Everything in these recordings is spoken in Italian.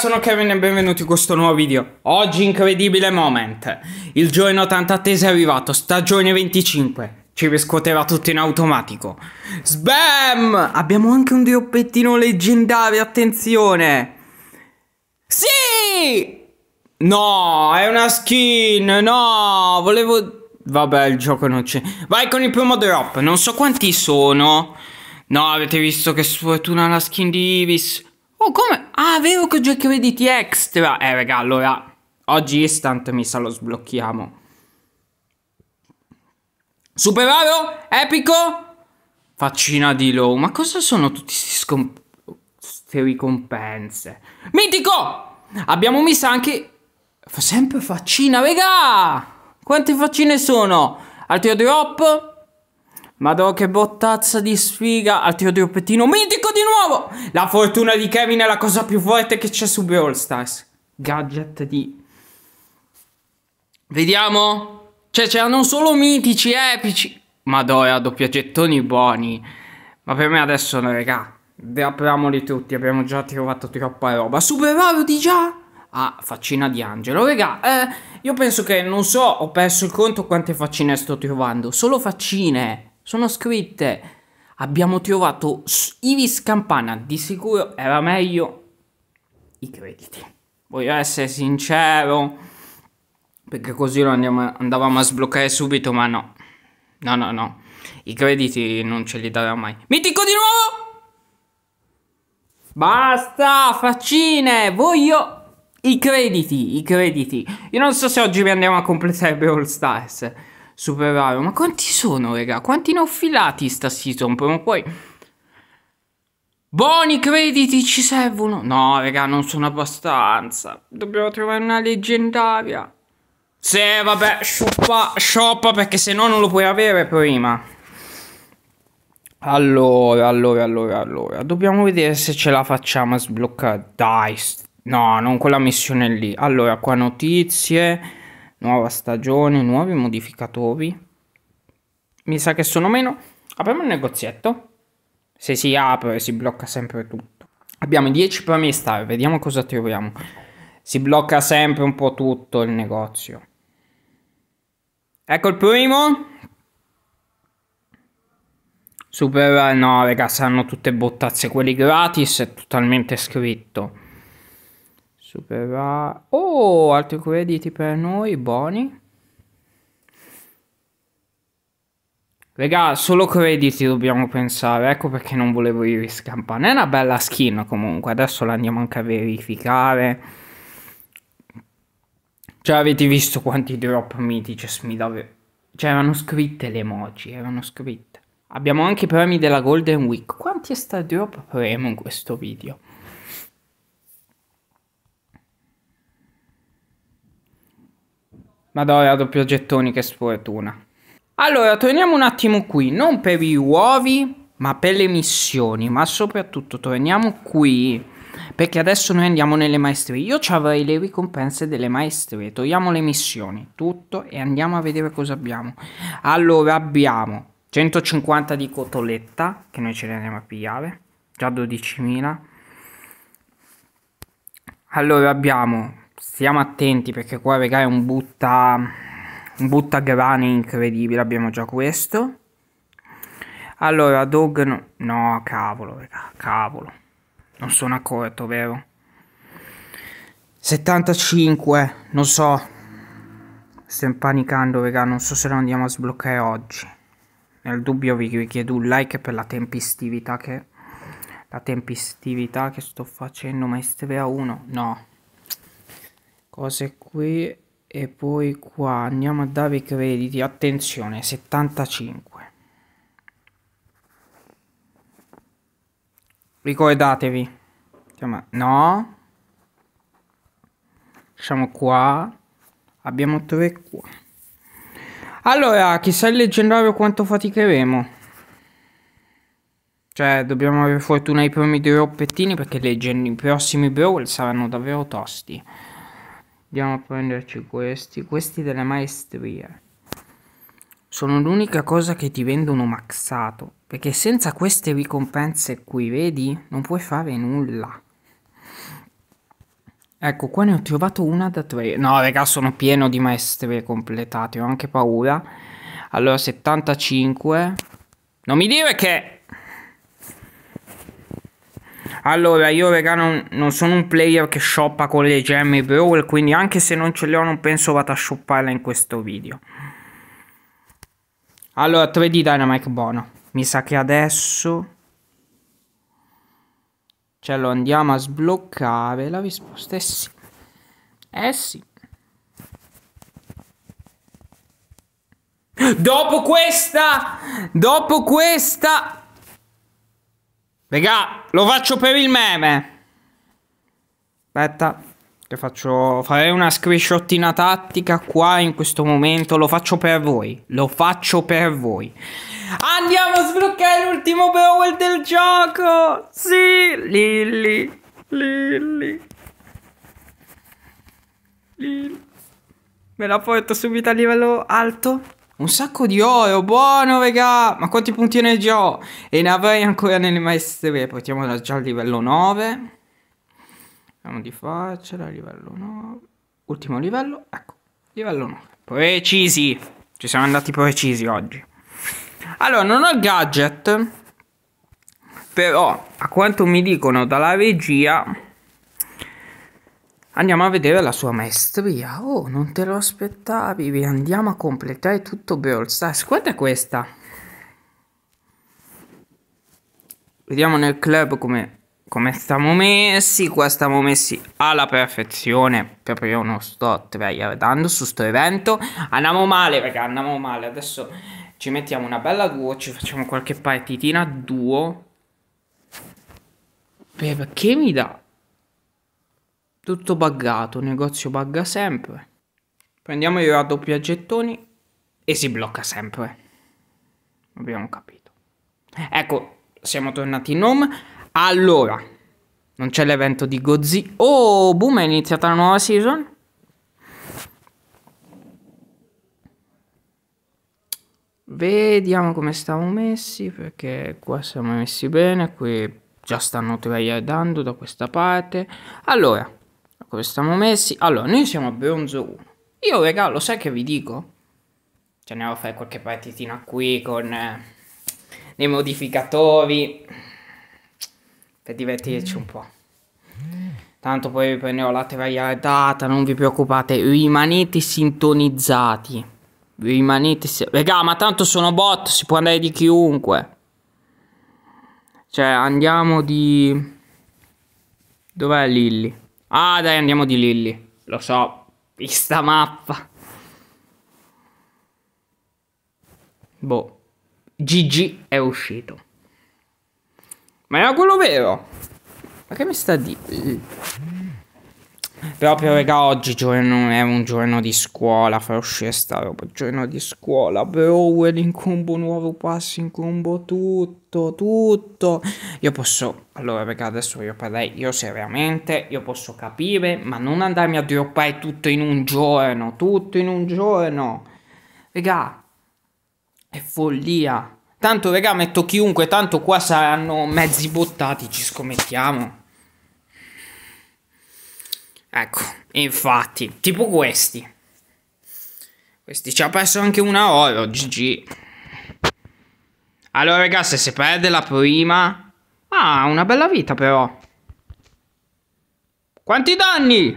sono Kevin e benvenuti in questo nuovo video. Oggi incredibile moment. Il giorno tanto atteso è arrivato, stagione 25. Ci riscuoteva tutto in automatico. Sbam! Abbiamo anche un dioppettino leggendario, attenzione! Sì! No, è una skin, no! Volevo... Vabbè, il gioco non c'è. Vai con il primo drop, non so quanti sono. No, avete visto che sfortuna la skin di Ivis. Oh, come? Ah, vero che ho già crediti extra! Eh, raga, allora, oggi instant mi sa lo sblocchiamo. Super raro? Epico? Faccina di low. Ma cosa sono tutti queste ricompense? Mitico! Abbiamo messa anche... Fa Sempre faccina, raga! Quante faccine sono? Altro drop? Madò che bottazza di sfiga al tiro di pettino mitico di nuovo La fortuna di Kevin è la cosa più forte che c'è su Brawl Stars Gadget di Vediamo Cioè c'erano solo mitici, epici Madò era eh, doppia gettoni buoni Ma per me adesso no regà Apriamoli tutti, abbiamo già trovato troppa roba Super Mario di già? Ah, faccina di angelo Regà, eh, io penso che, non so, ho perso il conto quante faccine sto trovando Solo faccine sono scritte abbiamo trovato Iris Campana, di sicuro era meglio i crediti. Voglio essere sincero, perché così lo andiamo, andavamo a sbloccare subito, ma no. No, no, no. I crediti non ce li darà mai. Mitico di nuovo! Basta, faccine! Voglio i crediti, i crediti. Io non so se oggi vi andiamo a completare Brawl Stars super raro. Ma quanti sono, raga? Quanti ne ho filati sta season? Prima o poi... Buoni crediti ci servono! No, raga, non sono abbastanza. Dobbiamo trovare una leggendaria. Se vabbè, shoppa, shoppa, perché se no non lo puoi avere prima. Allora, allora, allora, allora. Dobbiamo vedere se ce la facciamo a sbloccare. Dai, no, non quella missione lì. Allora, qua notizie nuova stagione, nuovi modificatori. Mi sa che sono meno. Apriamo il negozietto. Se si apre si blocca sempre tutto. Abbiamo 10 premi star, vediamo cosa troviamo. Si blocca sempre un po' tutto il negozio. Ecco il primo. Super, no raga, saranno tutte bottazze. Quelli gratis è totalmente scritto. Superva... Oh, altri crediti per noi, buoni. Regà, solo crediti dobbiamo pensare, ecco perché non volevo i riscampare. È una bella skin comunque, adesso la andiamo anche a verificare. Cioè, avete visto quanti drop mitici smidave? Cioè, erano scritte le emoji, erano scritte. Abbiamo anche i premi della Golden Week. Quanti è sta drop premium in questo video? Madonna, doppio gettoni, che sfortuna. Allora, torniamo un attimo qui, non per i uovi, ma per le missioni, ma soprattutto torniamo qui perché adesso noi andiamo nelle maestrie. Io ci avrei le ricompense delle maestrie. Togliamo le missioni, tutto, e andiamo a vedere cosa abbiamo. Allora abbiamo 150 di cotoletta, che noi ce le andiamo a pigliare, già 12.000. Allora abbiamo stiamo attenti perché qua regà è un butta un butta grani incredibile abbiamo già questo allora dog no, no cavolo regà, cavolo non sono accorto vero 75 non so sto impanicando regà non so se lo andiamo a sbloccare oggi nel dubbio vi chiedo un like per la tempestività che la tempestività che sto facendo maestria 1 no cose qui e poi qua andiamo a dare i crediti attenzione 75 ricordatevi no lasciamo qua abbiamo tre qua allora chissà il leggendario quanto faticheremo cioè dobbiamo avere fortuna ai primi due oppettini perché i prossimi brawl saranno davvero tosti Andiamo a prenderci questi, questi delle maestrie Sono l'unica cosa che ti vendono maxato, perché senza queste ricompense qui, vedi, non puoi fare nulla. Ecco, qua ne ho trovato una da tre. No, raga, sono pieno di maestrie completate, ho anche paura. Allora, 75. Non mi dire che... Allora, io raga non, non, sono un player che shoppa con le gemme Brawl, quindi anche se non ce le ho non penso vada a shopparla in questo video. Allora, 3D Dynamite buono. Mi sa che adesso... Ce lo andiamo a sbloccare. La risposta è sì. Eh sì. Dopo questa... Dopo questa... Regà, lo faccio per il meme. Aspetta, che faccio... Farei una screenshottina tattica qua in questo momento. Lo faccio per voi. Lo faccio per voi. Andiamo a sbloccare l'ultimo Brawl del gioco. Sì, Lilli. Lilli. Lilli. Me la porto subito a livello alto. Un sacco di oro, oh, buono regà! Ma quanti punti energia ho? E ne avrei ancora nelle maestrie. Portiamola già al livello 9. Vediamo di farcela, livello 9. Ultimo livello, ecco, livello 9. Precisi! Ci siamo andati precisi oggi. Allora, non ho il gadget. Però, a quanto mi dicono dalla regia andiamo a vedere la sua maestria. Oh, non te lo aspettavi. Andiamo a completare tutto Brawl Guarda questa. Vediamo nel club come, come stiamo messi. Qua stiamo messi alla perfezione. Proprio io non sto tryhardando su sto evento. Andiamo male, raga, andiamo male. Adesso ci mettiamo una bella duo. Ci facciamo qualche partitina duo. Perché mi dà tutto buggato, un negozio bugga sempre. Prendiamo i raddoppia gettoni e si blocca sempre. Abbiamo capito. Ecco, siamo tornati in home. Allora, non c'è l'evento di Godzilla. Oh, boom, è iniziata la nuova season. Vediamo come stiamo messi, perché qua siamo messi bene, qui già stanno tryhardando da questa parte. Allora, come stiamo messi? Allora, noi siamo a bronzo 1. Io, regà, lo sai che vi dico? Ce cioè, andiamo a fare qualche partitina qui con eh, dei modificatori per divertirci un po'. Tanto poi riprenderò la data, non vi preoccupate, rimanete sintonizzati. Rimanete... Regà, ma tanto sono bot, si può andare di chiunque. Cioè, andiamo di... Dov'è Lilly? Ah dai, andiamo di Lilly. Lo so, vista mappa. Boh. GG è uscito. Ma era quello vero? Ma che mi sta di... Proprio raga oggi giorno, è un giorno di scuola, fa uscire sta roba, giorno di scuola, bro, in combo nuovo, passi in combo, tutto, tutto. Io posso, allora raga adesso io parlerei, io seriamente, io posso capire, ma non andarmi a droppare tutto in un giorno, tutto in un giorno. Raga, è follia. Tanto raga metto chiunque, tanto qua saranno mezzi bottati, ci scommettiamo. Ecco, infatti, tipo questi. Questi ci ha perso anche una oro, GG. Allora, ragazzi, se si perde la prima... Ah, una bella vita però. Quanti danni?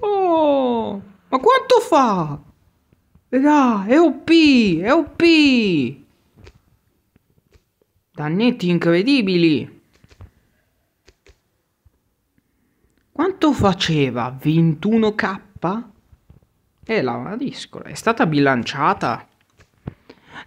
Oh, ma quanto fa? Raga, è OP, è OP. Dannetti incredibili. Quanto faceva? 21k? E la una discola. È stata bilanciata.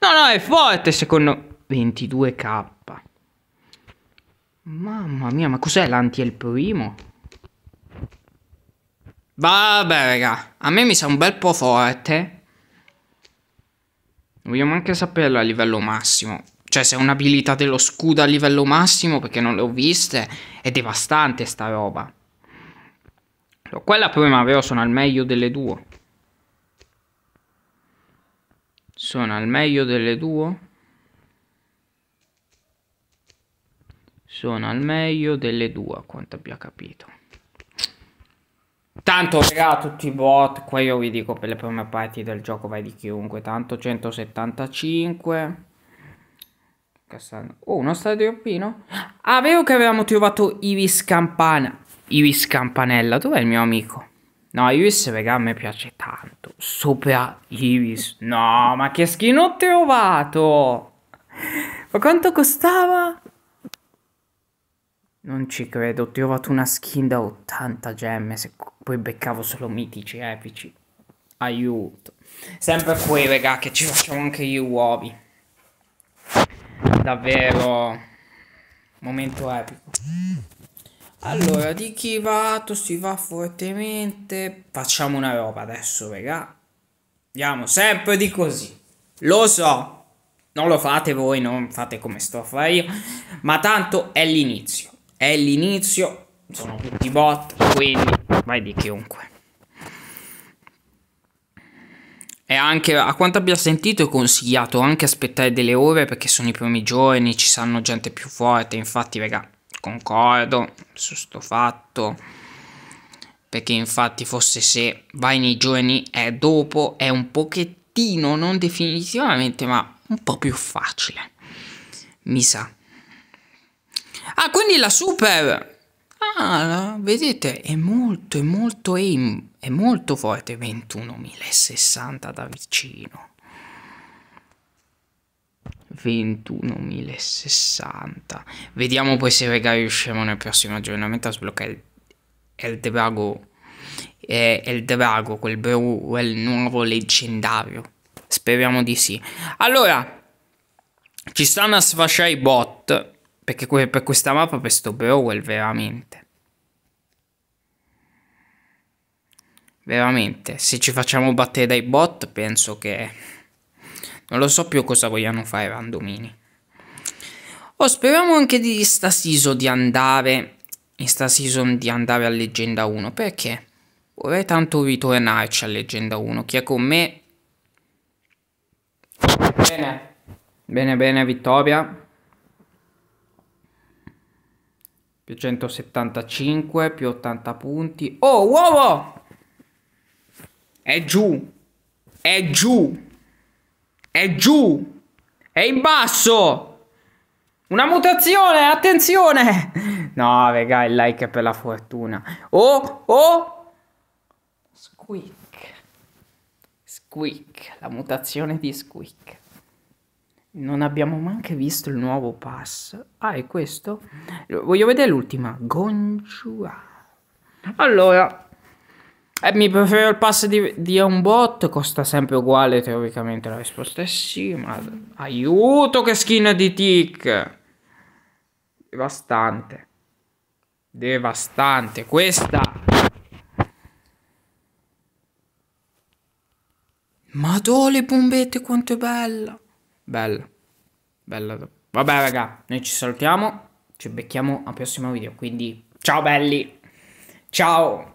No, no, è forte secondo... 22k. Mamma mia, ma cos'è l'anti il primo? Vabbè, raga. A me mi sa un bel po' forte. Vogliamo anche saperlo a livello massimo. Cioè, se è un'abilità dello scudo a livello massimo, perché non le ho viste, è devastante sta roba. Quella prima però sono al meglio delle due. Sono al meglio delle due. Sono al meglio delle due, a quanto abbia capito. Tanto, raga, tutti i bot, qua io vi dico per le prime parti del gioco vai di chiunque. Tanto 175. Oh, uno stadioppino. Ah, vero che avevamo trovato Iris Campana. Ivis Campanella, dov'è il mio amico? No, Ivis raga, a me piace tanto. Sopra Ivis. No, ma che skin ho trovato? Ma quanto costava? Non ci credo, ho trovato una skin da 80 gemme, se poi beccavo solo mitici epici. Aiuto. Sempre qui, raga, che ci facciamo anche gli uovi. Davvero... Momento epico. Allora, di chi va? Si va fortemente. Facciamo una roba adesso, regà. Andiamo sempre di così. Lo so. Non lo fate voi, non fate come sto a fare io. Ma tanto è l'inizio. È l'inizio. Sono tutti bot, quindi vai di chiunque. E anche a quanto abbia sentito è consigliato anche aspettare delle ore perché sono i primi giorni, ci sanno gente più forte. Infatti, raga, concordo su sto fatto perché infatti forse se vai nei giorni è eh, dopo è un pochettino non definitivamente ma un po' più facile mi sa ah quindi la super ah vedete è molto è molto è, è molto forte 21.060 da vicino 21.060 vediamo poi se rega riusciamo nel prossimo aggiornamento a sbloccare il, il drago eh, il drago quel Brewell nuovo leggendario speriamo di sì allora ci stanno a sfasciare i bot perché que per questa mappa per sto Brewell veramente veramente se ci facciamo battere dai bot penso che non lo so più cosa vogliano fare randomini. Oh, speriamo anche di sta season di andare in sta season di andare a Leggenda 1, perché vorrei tanto ritornarci a Leggenda 1. Chi è con me? Bene. Bene, bene, vittoria. Più 175, più 80 punti. Oh, uovo! È giù! È giù! È giù! È in basso! Una mutazione, attenzione! No, raga, il like è per la fortuna. Oh, oh! Squeak. Squeak, la mutazione di Squeak. Non abbiamo manche visto il nuovo pass. Ah, è questo? Voglio vedere l'ultima. Gonjua. Allora, eh, mi preferisco il pass di, di un bot, costa sempre uguale teoricamente, la risposta è sì, ma aiuto che skin di tick! Devastante. Devastante, questa! Madò le bombette quanto è bella! Bella, bella. Vabbè raga, noi ci salutiamo, ci becchiamo al prossimo video, quindi ciao belli! Ciao!